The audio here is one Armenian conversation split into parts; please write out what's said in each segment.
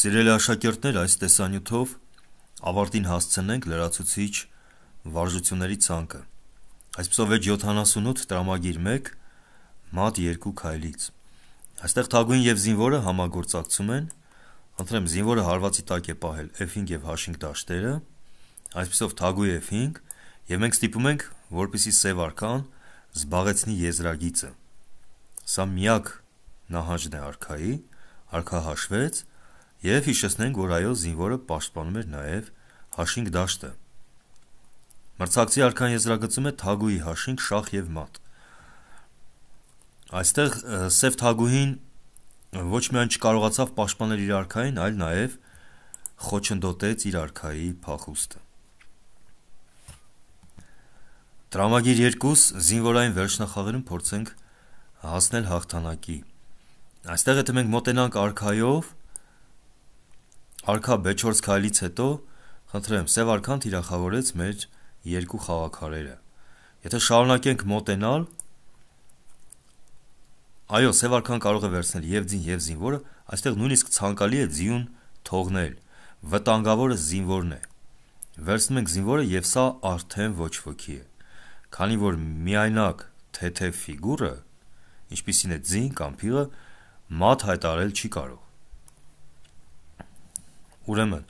Սիրելի աշակերտներ, այս տեսանյութով ավարտին հասցնենք լրացուցիչ վարժությունների ցանկը։ Այսպեսով էջ 78 տրամագիր 1 մատ 2 քայլից։ Այստեղ թագուն եւ զինվորը համագործակցում են։ Ընտրեմ զինվորը հարվածի տակ է պահել F5 եւ H5 դաշտերը։ Այսպեսով թագու F5 եւ մենք ստիպում ենք, որպեսի սև արքան զբաղեցնի եզրագիծը։ Սա միակ նահանջն է արքայի, արքա հաշվեց 1 Եվ հիշեցնենք, որ այո զինվորը պաշտպանում էր նաև հաշինգ դաշտը։ Մրցակցի արքան եզրագծում է թագուհի հաշինգ շախ եւ մատ։ Այստեղ սև թագուհին ոչ միայն չկարողացավ պաշտպանել իր արքային, այլ նաև խոչընդոտեց իր արքայի փախուստը։ Տրամագիր 2 զինվորային վերջնախաղերում փորձենք հասնել հաղթանակի։ Այստեղ եթե մենք մոտենանք արքայով, Արքա Բեչորց քայլից հետո խնդրեմ Սև արքան թիրախավորեց մեր երկու խաղակարերը։ Եթե շարունակենք մոտենալ, այո, Սև արքան կարող է վերցնել եւ ձին եւ զինվորը, այստեղ նույնիսկ ցանկալի է ձիուն թողնել։ Վտանգավորը զինվորն է։ Վերցնում ենք զինվորը եւ սա արդեն ոչ ոքի է։ Քանի որ միայնակ թեթև ֆիգուրը, ինչպիսին է ձին կամ փիղը, մատ հայտարել չի կարող։ Ուրեմն,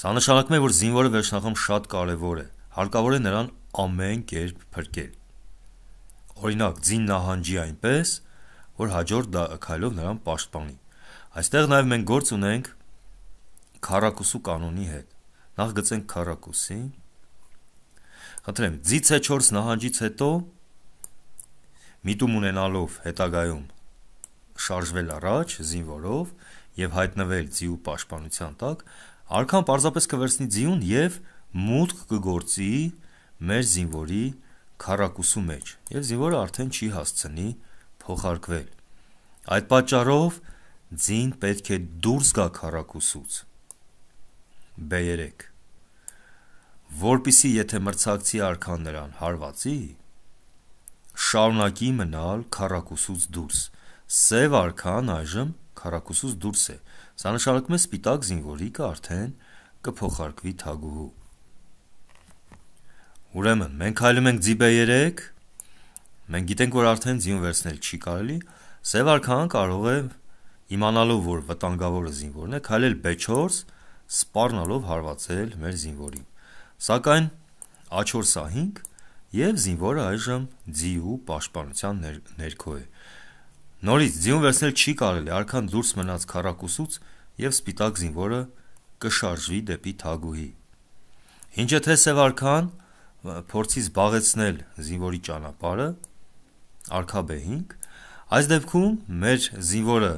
սա նշանակում է, որ զինվորը վերջնախում շատ կարևոր է։ Հարկավոր է նրան ամեն կերպ փրկել։ Օրինակ, ձին նահանջի այնպես, որ հաջորդ քայլով նրան պաշտպանի։ Այստեղ նաև մենք գործ ունենք քարակուսու կանոնի հետ։ Նախ գծենք քարակուսին։ Խնդրեմ, ձիցե 4 նահանջից հետո միտում ունենալով հետագայում շարժվել առաջ զինվորով եւ հայտնվել ձիու պաշտպանության տակ, արքան պարզապես կվերցնի ձիուն եւ մուտք կգործի մեր զինվորի քարակուսու մեջ եւ զինվորը արդեն չի հասցնի փոխարկվել։ Այդ պատճառով ձին պետք է դուրս գա քարակուսուց։ B3 Որպիսի եթե մրցակցի արքան նրան հարվածի, շարունակի մնալ քարակուսուց դուրս։ Սև արքան այժմ քարակուսուց դուրս է։ Սա նշանակում է սպիտակ զինվորիկը արդեն կփոխարկվի թագուհու։ Ուրեմն մենք հայլում ենք ձիբե 3։ Մենք գիտենք, որ արդեն ձին վերցնել չի կարելի։ Սև արքան կարող է իմանալով, որ վտանգավորը զինվորն է, քայլել B4, սպառնալով հարվածել մեր զինվորին։ Սակայն A4 սա 5 եւ զինվորը այժմ ձիու պաշտպանության ներ, ներքո է։ ներ, Նորից ձյուն վերցնել չի կարելի, արքան դուրս մնաց քարակուսուց եւ սպիտակ զինվորը կշարժվի դեպի թագուհի։ Ինչ է թե սև արքան փորձից բաղեցնել զինվորի ճանապարհը արքաբեհինք, այս դեպքում մեր զինվորը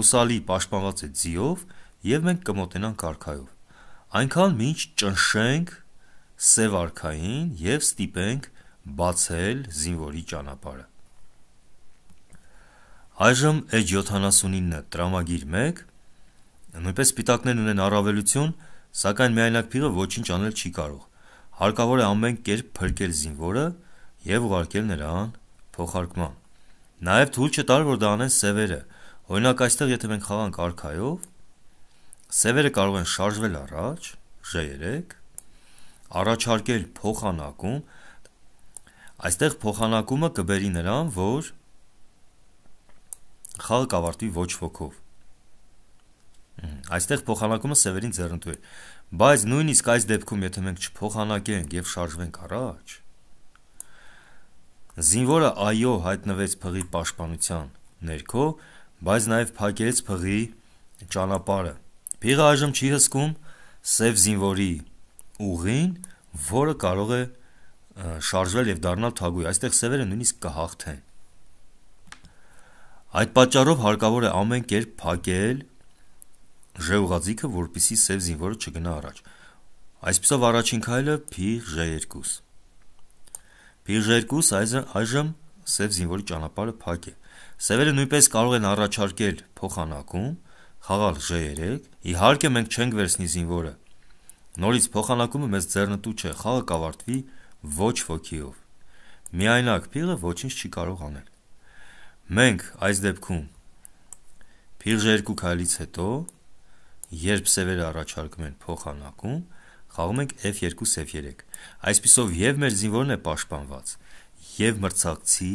հուսալի պաշտպանված է ձիով եւ մենք կմոտենանք արքայով։ Այնքան մինչ ճնշենք սև արքային եւ ստիպենք բացել զինվորի ճանապարհը։ Այժմ H79 տրամագիր 1 նույնպես սպիտակներն ունեն առավելություն, սակայն միայնակ փիղը ոչինչ անել չի կարող։ Հարկավոր է ամեն կերպ փրկել զինվորը եւ ուղարկել նրան փոխարկման։ Նաեւ թույլ չտար, որ դա անեն սևերը։ Օրինակ այստեղ եթե մենք խաղանք արքայով, սևերը կարող են շարժվել առաջ, J3, առաջարկել փոխանակում։ Այստեղ փոխանակումը կբերի նրան, որ խաղը կավարտվի ոչ ոքով։ Այստեղ փոխանակումը սևերին ձեռնտու է։ Բայց նույնիսկ այս դեպքում, եթե մենք չփոխանակենք եւ շարժվենք առաջ, զինվորը այո հայտնվեց փղի պաշտպանության ներքո, բայց նաեւ փակեց փղի ճանապարհը։ Փիղը այժմ չի հսկում սև զինվորի ուղին, որը կարող է շարժվել եւ դառնալ թագուի։ Այստեղ սևերը նույնիսկ կհաղթեն։ Այդ պատճառով հարկավոր է ամեն կերպ փակել ժեուղաձիգը, որպիսի սև զինվորը չգնա առաջ։ Այսպիսով առաջին քայլը փիղ Ž2։ Փիղ Ž2 այժմ սև զինվորի ճանապարհը փակ է։ Սևերը նույնպես կարող են առաջարկել փոխանակում, խաղալ J3։ Իհարկե մենք չենք վերցնի զինվորը, Նորից փոխանակումը մեզ ձեռնտու չէ, խաղը կավարտվի ոչ ոքիով։ Միայնակ փիղը ոչինչ չի կարող անել։ Մենք այս դեպքում փիղժ երկու քայլից հետո երբ սևերը առաջարկում են փոխանակում, խաղում ենք F2 F3։ Այսպիսով եւ մեր զինվորն է պաշտպանված, եւ մրցակցի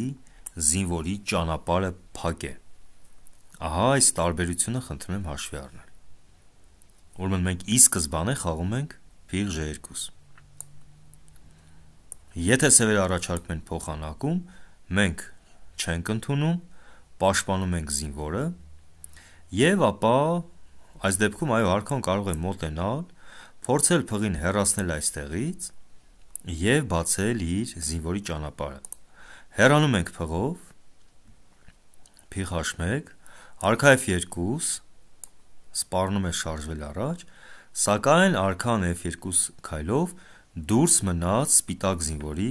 զինվորի ճանապարհը փակ է։ Ահա այս տարբերությունը խնդրում եմ հաշվի առնել։ Ուրեմն մենք ի սկզբանե խաղում ենք փիղժ 2 Եթե սևերը առաջարկում են փոխանակում, մենք չենք ընդունում, պաշտպանում ենք զինվորը եւ ապա այս դեպքում այո արքան կարող է մոտենալ, փորձել փղին հեռացնել այստեղից եւ բացել իր զինվորի ճանապարհը։ Հեռանում ենք փղով Փ1 արքայ F2 սպառնում է շարժվել առաջ, սակայն արքան F2 քայլով դուրս մնաց սպիտակ զինվորի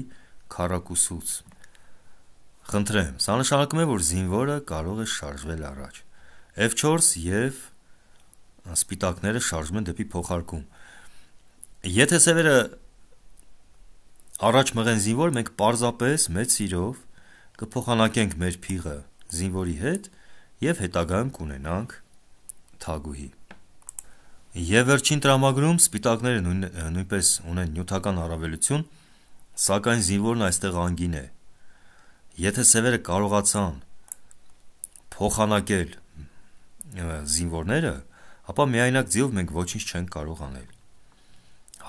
քարակուսուց։ Խնդրեմ, սա նշանակում է, որ զինվորը կարող է շարժվել առաջ։ F4 եւ սպիտակները շարժվում են դեպի փոխարկում։ Եթե սևերը առաջ մղեն զինվոր, մենք պարզապես մեծ սիրով կփոխանակենք մեր փիղը զինվորի հետ եւ հետագայում կունենանք թագուհի։ Եվ վերջին տրամագրում սպիտակները նույն, նույնպես ունեն նյութական առավելություն, սակայն զինվորն այստեղ անգին է։ Եթե սևերը կարողացան փոխանակել զինվորները, ապա միայնակ ձիով մենք ոչինչ չենք կարող անել։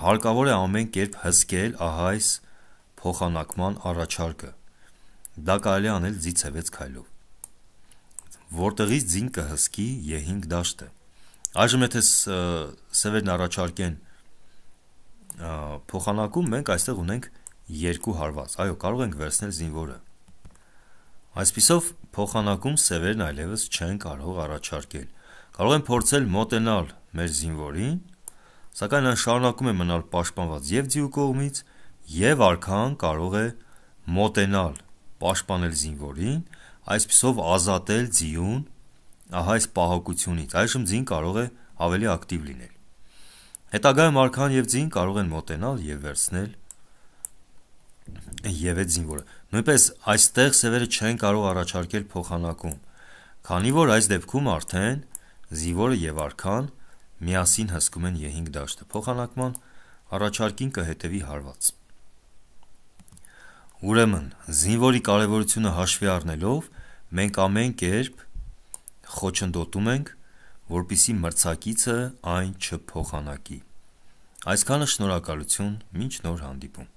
Հարկավոր է ամեն կերպ հսկել ահա այս փոխանակման առաջարկը։ Դա կարելի անել ձիցևեց քայլով։ Որտեղից ձինքը հսկի Ե5 դաշտը։ Այժմ եթե սևերն առաջարկեն փոխանակում, մենք այստեղ ունենք երկու հարված։ Այո, կարող ենք վերցնել զինվորը Այսպիսով փոխանակում սևերն այլևս չեն կարող առաջարկել։ Կարող են փորձել մոտենալ մեր զինվորին, սակայն այն շարունակում է մնալ պաշտպանված եւ ձիու կողմից, եւ արքան կարող է մոտենալ, պաշտպանել զինվորին, այսպիսով ազատել ձիուն ահա այս պահակությունից։ Այժմ ձին կարող է ավելի ակտիվ լինել։ Հետագայում արքան եւ ձին կարող են մոտենալ եւ վերցնել եւ այդ զինվորը։ Նույնպես այստեղ սևերը չեն կարող առաջարկել փոխանակում, քանի որ այս դեպքում արդեն զինվորը եւ արքան միասին հսկում են Ե5 դաշտը փոխանակման առաջարկին կհետևի հարված։ Ուրեմն, զինվորի կարևորությունը հաշվի առնելով, մենք ամեն կերպ խոչընդոտում ենք, որպիսի մրցակիցը այն չփոխանակի։ Այսքանը շնորհակալություն, ոչ նոր հանդիպում։